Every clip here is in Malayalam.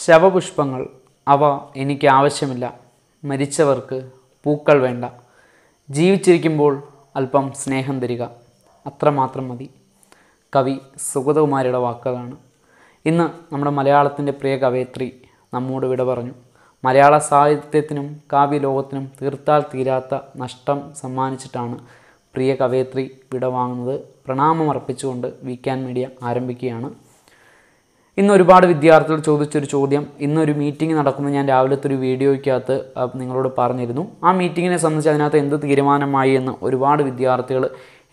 ശവപുഷ്പങ്ങൾ അവ എനിക്ക് ആവശ്യമില്ല മരിച്ചവർക്ക് പൂക്കൾ വേണ്ട ജീവിച്ചിരിക്കുമ്പോൾ അല്പം സ്നേഹം തരിക അത്രമാത്രം മതി കവി സുഗതകുമാരിയുടെ വാക്കുകളാണ് ഇന്ന് നമ്മുടെ മലയാളത്തിൻ്റെ പ്രിയ കവയത്രി നമ്മോട് വിട പറഞ്ഞു മലയാള സാഹിത്യത്തിനും കാവ്യലോകത്തിനും തീർത്താൽ തീരാത്ത നഷ്ടം സമ്മാനിച്ചിട്ടാണ് പ്രിയ കവയത്രി വിടവാങ്ങുന്നത് പ്രണാമം അർപ്പിച്ചുകൊണ്ട് വീക്കാൻ മീഡിയ ആരംഭിക്കുകയാണ് ഇന്ന് ഒരുപാട് വിദ്യാർത്ഥികൾ ചോദിച്ചൊരു ചോദ്യം ഇന്നൊരു മീറ്റിംഗ് നടക്കുമ്പോൾ ഞാൻ രാവിലത്തെ ഒരു വീഡിയോയ്ക്കകത്ത് നിങ്ങളോട് പറഞ്ഞിരുന്നു ആ മീറ്റിങ്ങിനെ സംബന്ധിച്ച് അതിനകത്ത് എന്ത് തീരുമാനമായി എന്ന് ഒരുപാട് വിദ്യാർത്ഥികൾ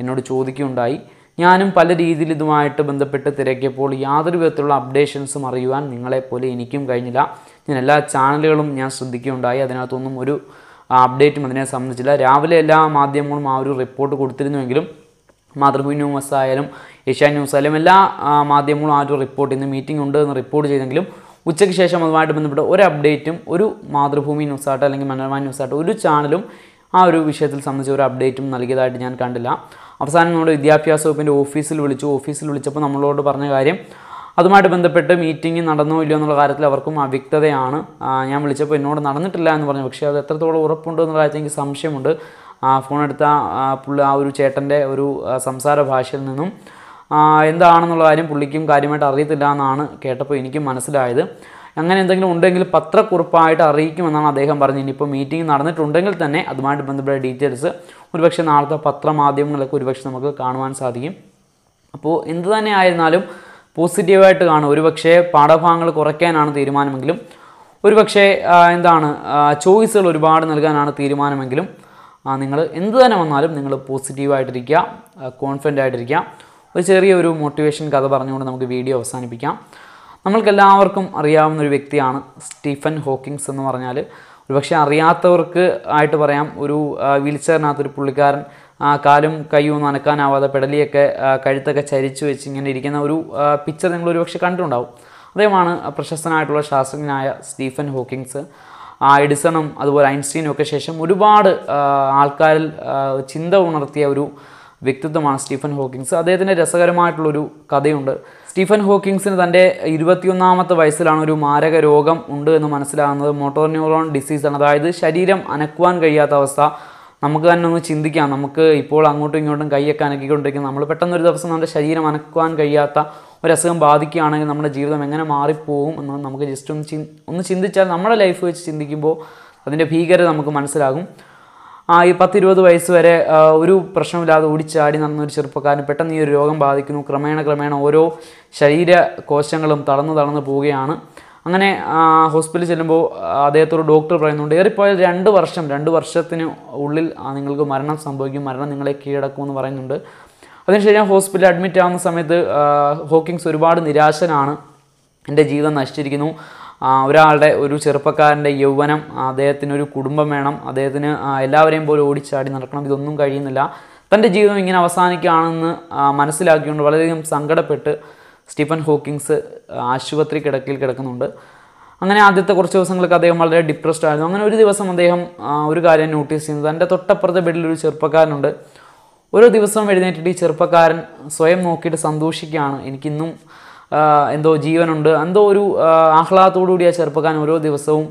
എന്നോട് ചോദിക്കുകയുണ്ടായി ഞാനും പല രീതിയിൽ ഇതുമായിട്ട് ബന്ധപ്പെട്ട് തിരക്കിയപ്പോൾ യാതൊരു വിധത്തിലുള്ള അപ്ഡേഷൻസും അറിയുവാൻ നിങ്ങളെപ്പോലെ എനിക്കും കഴിഞ്ഞില്ല ഞാൻ എല്ലാ ചാനലുകളും ഞാൻ ശ്രദ്ധിക്കുകയുണ്ടായി അതിനകത്തൊന്നും ഒരു അപ്ഡേറ്റും അതിനെ സംബന്ധിച്ചില്ല രാവിലെ എല്ലാ മാധ്യമങ്ങളും ആ ഒരു റിപ്പോർട്ട് കൊടുത്തിരുന്നുവെങ്കിലും മാതൃഭൂമി ന്യൂസ് ആയാലും ഏഷ്യ ന്യൂസ് ആയാലും എല്ലാ മാധ്യമങ്ങളും ആ ഒരു റിപ്പോർട്ട് ഇന്ന് മീറ്റിംഗ് ഉണ്ട് എന്ന് റിപ്പോർട്ട് ചെയ്തെങ്കിലും ഉച്ചയ്ക്ക് ശേഷം അതുമായിട്ട് ബന്ധപ്പെട്ട് ഒരു അപ്ഡേറ്റും ഒരു മാതൃഭൂമി ന്യൂസ് ന്യൂസായിട്ട് അല്ലെങ്കിൽ മനോരമ ന്യൂസ് ന്യൂസായിട്ട് ഒരു ചാനലും ആ ഒരു വിഷയത്തിൽ സംബന്ധിച്ച ഒരു അപ്ഡേറ്റും നൽകിയതായിട്ട് ഞാൻ കണ്ടില്ല അവസാനം നമ്മുടെ വിദ്യാഭ്യാസ വകുപ്പിൻ്റെ ഓഫീസിൽ വിളിച്ചു ഓഫീസിൽ വിളിച്ചപ്പോൾ നമ്മളോട് പറഞ്ഞ കാര്യം അതുമായിട്ട് ബന്ധപ്പെട്ട് മീറ്റിംഗ് നടന്നോ ഇല്ലയോ എന്നുള്ള കാര്യത്തിൽ അവർക്കും അവ്യക്തതയാണ് ഞാൻ വിളിച്ചപ്പോൾ എന്നോട് നടന്നിട്ടില്ല എന്ന് പറഞ്ഞു പക്ഷേ അത് എത്രത്തോളം ഉറപ്പുണ്ടോ എന്നുള്ള കാര്യത്തിൽ എനിക്ക് സംശയമുണ്ട് ആ ഫോൺ എടുത്ത പുള്ളി ആ ഒരു ചേട്ടൻ്റെ ഒരു സംസാര ഭാഷയിൽ നിന്നും എന്താണെന്നുള്ള കാര്യം പുള്ളിക്കും കാര്യമായിട്ട് അറിയത്തില്ല എന്നാണ് കേട്ടപ്പോൾ എനിക്കും മനസ്സിലായത് അങ്ങനെ എന്തെങ്കിലും ഉണ്ടെങ്കിൽ പത്രക്കുറിപ്പായിട്ട് അറിയിക്കുമെന്നാണ് അദ്ദേഹം പറഞ്ഞത് ഇനിയിപ്പോൾ മീറ്റിംഗ് നടന്നിട്ടുണ്ടെങ്കിൽ തന്നെ അതുമായിട്ട് ബന്ധപ്പെട്ട ഡീറ്റെയിൽസ് ഒരുപക്ഷെ നാളത്തെ പത്രമാധ്യമങ്ങളിലൊക്കെ ഒരുപക്ഷെ നമുക്ക് കാണുവാൻ സാധിക്കും അപ്പോൾ എന്ത് തന്നെ ആയിരുന്നാലും പോസിറ്റീവായിട്ട് കാണും ഒരുപക്ഷെ പാഠഭാഗങ്ങൾ കുറയ്ക്കാനാണ് തീരുമാനമെങ്കിലും ഒരുപക്ഷെ എന്താണ് ചോയ്സുകൾ ഒരുപാട് നൽകാനാണ് തീരുമാനമെങ്കിലും നിങ്ങൾ എന്ത് തന്നെ വന്നാലും നിങ്ങൾ പോസിറ്റീവായിട്ടിരിക്കുക കോൺഫിഡൻ്റ് ആയിട്ടിരിക്കുക ഒരു ചെറിയ ഒരു മോട്ടിവേഷൻ കഥ പറഞ്ഞുകൊണ്ട് നമുക്ക് വീഡിയോ അവസാനിപ്പിക്കാം നമ്മൾക്കെല്ലാവർക്കും അറിയാവുന്ന ഒരു വ്യക്തിയാണ് സ്റ്റീഫൻ ഹോക്കിങ്സ് എന്ന് പറഞ്ഞാൽ ഒരുപക്ഷെ അറിയാത്തവർക്ക് ആയിട്ട് പറയാം ഒരു വീൽചെയറിനകത്ത് പുള്ളിക്കാരൻ കാലും കൈയൊന്നും നനക്കാനാവാതെ പെടലിയൊക്കെ കഴുത്തൊക്കെ ചരിച്ചു വെച്ച് ഇങ്ങനെ ഇരിക്കുന്ന ഒരു പിക്ചർ നിങ്ങൾ ഒരുപക്ഷെ കണ്ടിട്ടുണ്ടാവും അദ്ദേഹമാണ് പ്രശസ്തനായിട്ടുള്ള ശാസ്ത്രജ്ഞനായ സ്റ്റീഫൻ ഹോക്കിങ്സ് ആ എഡിസണും അതുപോലെ ഐൻസ്റ്റീനും ഒക്കെ ശേഷം ഒരുപാട് ആൾക്കാരിൽ ചിന്ത ഉണർത്തിയ ഒരു വ്യക്തിത്വമാണ് സ്റ്റീഫൻ ഹോക്കിങ്സ് അദ്ദേഹത്തിൻ്റെ രസകരമായിട്ടുള്ളൊരു കഥയുണ്ട് സ്റ്റീഫൻ ഹോക്കിങ്സിന് തൻ്റെ ഇരുപത്തിയൊന്നാമത്തെ വയസ്സിലാണ് ഒരു മാരക രോഗം ഉണ്ട് എന്ന് മനസ്സിലാകുന്നത് മോട്ടോർ ന്യൂറോൺ ഡിസീസാണ് അതായത് ശരീരം അനക്കുവാൻ കഴിയാത്ത അവസ്ഥ നമുക്ക് തന്നെ ഒന്ന് ചിന്തിക്കാം നമുക്ക് ഇപ്പോൾ അങ്ങോട്ടും ഇങ്ങോട്ടും കൈയൊക്കെ അനക്കിക്കൊണ്ടിരിക്കുന്നത് നമ്മൾ പെട്ടെന്നൊരു ദിവസം നമ്മുടെ ശരീരം അനക്കുവാൻ കഴിയാത്ത ഒരസുഖം ബാധിക്കുകയാണെങ്കിൽ നമ്മുടെ ജീവിതം എങ്ങനെ മാറിപ്പോകും എന്ന് നമുക്ക് ജസ്റ്റ് ഒന്ന് ഒന്ന് ചിന്തിച്ചാൽ നമ്മുടെ ലൈഫ് വെച്ച് ചിന്തിക്കുമ്പോൾ അതിൻ്റെ ഭീകരത നമുക്ക് മനസ്സിലാകും ആ ഈ പത്തിരുപത് വയസ്സ് വരെ ഒരു പ്രശ്നമില്ലാതെ ഓടിച്ചാടി നടന്ന ഒരു ചെറുപ്പക്കാരന് പെട്ടെന്ന് ഈ ഒരു രോഗം ബാധിക്കുന്നു ക്രമേണ ക്രമേണ ഓരോ ശരീര കോശങ്ങളും തളർന്നു തളർന്നു പോവുകയാണ് അങ്ങനെ ഹോസ്പിറ്റലിൽ ചെല്ലുമ്പോൾ അദ്ദേഹത്തോട് ഡോക്ടർ പറയുന്നുണ്ട് ഏറിപ്പോയാൽ രണ്ട് വർഷം രണ്ട് വർഷത്തിന് ഉള്ളിൽ നിങ്ങൾക്ക് മരണം സംഭവിക്കും മരണം നിങ്ങളെ കീഴടക്കുമെന്ന് പറയുന്നുണ്ട് അതിനുശേഷം ഹോസ്പിറ്റലിൽ അഡ്മിറ്റ് ആവുന്ന സമയത്ത് ഹോക്കിങ്സ് ഒരുപാട് നിരാശനാണ് എൻ്റെ ജീവിതം നശിച്ചിരിക്കുന്നു ഒരാളുടെ ഒരു ചെറുപ്പക്കാരൻ്റെ യൗവനം അദ്ദേഹത്തിന് ഒരു കുടുംബം വേണം അദ്ദേഹത്തിന് എല്ലാവരെയും പോലെ ഓടിച്ചാടി നടക്കണം ഇതൊന്നും കഴിയുന്നില്ല തൻ്റെ ജീവിതം ഇങ്ങനെ അവസാനിക്കുകയാണെന്ന് മനസ്സിലാക്കിക്കൊണ്ട് വളരെയധികം സങ്കടപ്പെട്ട് സ്റ്റീഫൻ ഹോക്കിങ്സ് ആശുപത്രി കിടക്കയിൽ കിടക്കുന്നുണ്ട് അങ്ങനെ ആദ്യത്തെ കുറച്ച് ദിവസങ്ങൾക്ക് അദ്ദേഹം വളരെ ഡിപ്രസ്ഡ് ആയിരുന്നു അങ്ങനെ ഒരു ദിവസം അദ്ദേഹം ഒരു കാര്യം നോട്ടീസ് ചെയ്യുന്നത് എൻ്റെ തൊട്ടപ്പുറത്തെ ബെഡിൽ ഒരു ചെറുപ്പക്കാരനുണ്ട് ഓരോ ദിവസവും എഴുന്നേറ്റിട്ട് ഈ ചെറുപ്പക്കാരൻ സ്വയം നോക്കിയിട്ട് സന്തോഷിക്കുകയാണ് എനിക്കിന്നും എന്തോ ജീവനുണ്ട് എന്തോ ഒരു ആഹ്ലാദത്തോടുകൂടി ആ ചെറുപ്പക്കാരൻ ഓരോ ദിവസവും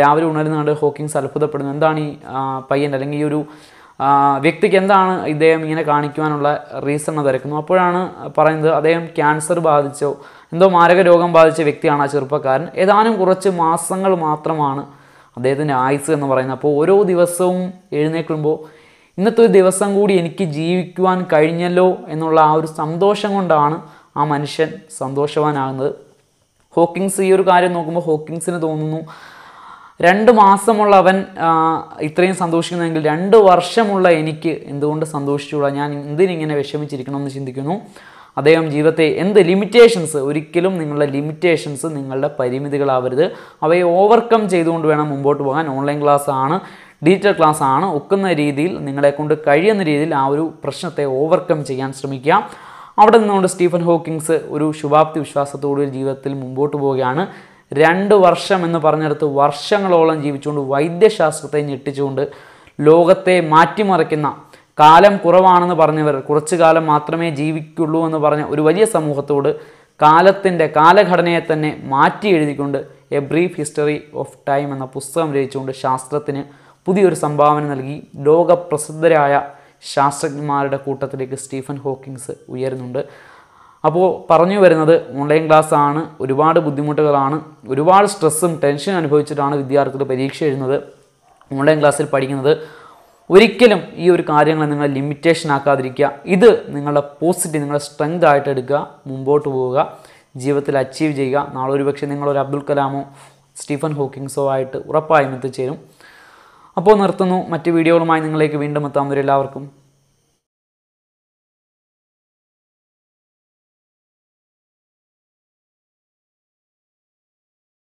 രാവിലെ ഉണരുന്നുണ്ട് ഹോക്കിങ്സ് അത്ഭുതപ്പെടുന്നു എന്താണ് ഈ പയ്യൻ അല്ലെങ്കിൽ ഈ ഒരു വ്യക്തിക്ക് എന്താണ് ഇദ്ദേഹം ഇങ്ങനെ കാണിക്കുവാനുള്ള റീസൺ തിരക്കുന്നു അപ്പോഴാണ് പറയുന്നത് അദ്ദേഹം ക്യാൻസർ ബാധിച്ചോ എന്തോ മാരക രോഗം ബാധിച്ച വ്യക്തിയാണ് ആ ചെറുപ്പക്കാരൻ ഏതാനും കുറച്ച് മാസങ്ങൾ മാത്രമാണ് അദ്ദേഹത്തിൻ്റെ ആയുസ് എന്ന് പറയുന്നത് അപ്പോൾ ഓരോ ദിവസവും എഴുന്നേൽക്കുമ്പോൾ ഇന്നത്തെ ഒരു ദിവസം കൂടി എനിക്ക് ജീവിക്കുവാൻ കഴിഞ്ഞല്ലോ എന്നുള്ള ആ ഒരു സന്തോഷം കൊണ്ടാണ് ആ മനുഷ്യൻ സന്തോഷവാനാകുന്നത് ഹോക്കിങ്സ് ഈ ഒരു കാര്യം നോക്കുമ്പോൾ ഹോക്കിങ്സിന് തോന്നുന്നു രണ്ട് മാസമുള്ള അവൻ ഇത്രയും സന്തോഷിക്കുന്നതെങ്കിൽ രണ്ട് വർഷമുള്ള എനിക്ക് എന്തുകൊണ്ട് സന്തോഷിച്ചുകൂടാ ഞാൻ എന്തിനിങ്ങനെ വിഷമിച്ചിരിക്കണം എന്ന് ചിന്തിക്കുന്നു അദ്ദേഹം ജീവിതത്തെ എന്ത് ലിമിറ്റേഷൻസ് ഒരിക്കലും നിങ്ങളുടെ ലിമിറ്റേഷൻസ് നിങ്ങളുടെ പരിമിതികളാവരുത് അവയെ ഓവർകം ചെയ്തുകൊണ്ട് വേണം മുമ്പോട്ട് പോകാൻ ഓൺലൈൻ ക്ലാസ് ആണ് ഡിജിറ്റൽ ക്ലാസ് ആണ് ഒക്കുന്ന രീതിയിൽ നിങ്ങളെക്കൊണ്ട് കഴിയുന്ന രീതിയിൽ ആ ഒരു പ്രശ്നത്തെ ഓവർകം ചെയ്യാൻ ശ്രമിക്കുക അവിടെ നിന്നുകൊണ്ട് സ്റ്റീഫൻ ഹോക്കിങ്സ് ഒരു ശുഭാപ്തി വിശ്വാസത്തോടെ ജീവിതത്തിൽ മുമ്പോട്ട് പോവുകയാണ് രണ്ട് വർഷം എന്ന് പറഞ്ഞെടുത്ത് വർഷങ്ങളോളം ജീവിച്ചുകൊണ്ട് വൈദ്യശാസ്ത്രത്തെ ഞെട്ടിച്ചുകൊണ്ട് ലോകത്തെ മാറ്റിമറിക്കുന്ന കാലം കുറവാണെന്ന് പറഞ്ഞവർ കുറച്ചു കാലം മാത്രമേ ജീവിക്കുള്ളൂ എന്ന് പറഞ്ഞ ഒരു വലിയ സമൂഹത്തോട് കാലത്തിൻ്റെ കാലഘടനയെ തന്നെ മാറ്റി എഴുതിക്കൊണ്ട് a brief history of time എന്ന പുസ്തകം രചിച്ചുകൊണ്ട് ശാസ്ത്രത്തിന് പുതിയൊരു സംഭാവന നൽകി ലോക പ്രസിദ്ധരായ ശാസ്ത്രജ്ഞന്മാരുടെ കൂട്ടത്തിലേക്ക് സ്റ്റീഫൻ ഹോക്കിങ്സ് ഉയരുന്നുണ്ട് അപ്പോൾ പറഞ്ഞു വരുന്നത് ഓൺലൈൻ ക്ലാസ് ആണ് ഒരുപാട് ബുദ്ധിമുട്ടുകളാണ് ഒരുപാട് സ്ട്രെസ്സും ടെൻഷനും അനുഭവിച്ചിട്ടാണ് വിദ്യാർത്ഥികൾ പരീക്ഷ എഴുതുന്നത് ഓൺലൈൻ ക്ലാസ്സിൽ പഠിക്കുന്നത് ഒരിക്കലും ഈ ഒരു കാര്യങ്ങളെ നിങ്ങൾ ലിമിറ്റേഷൻ ആക്കാതിരിക്കുക ഇത് നിങ്ങളുടെ പോസിറ്റീവ് നിങ്ങളുടെ സ്ട്രെങ്ത് ആയിട്ട് എടുക്കുക മുമ്പോട്ട് പോവുക ജീവിതത്തിൽ അച്ചീവ് ചെയ്യുക നാളെ ഒരു പക്ഷേ നിങ്ങളൊരു അബ്ദുൽ കലാമോ സ്റ്റീഫൻ ഹോക്കിങ്സോ ആയിട്ട് ഉറപ്പായും എത്തിച്ചേരും അപ്പോൾ നിർത്തുന്നു മറ്റ് വീഡിയോകളുമായി നിങ്ങളേക്ക് വീണ്ടും എത്താം എല്ലാവർക്കും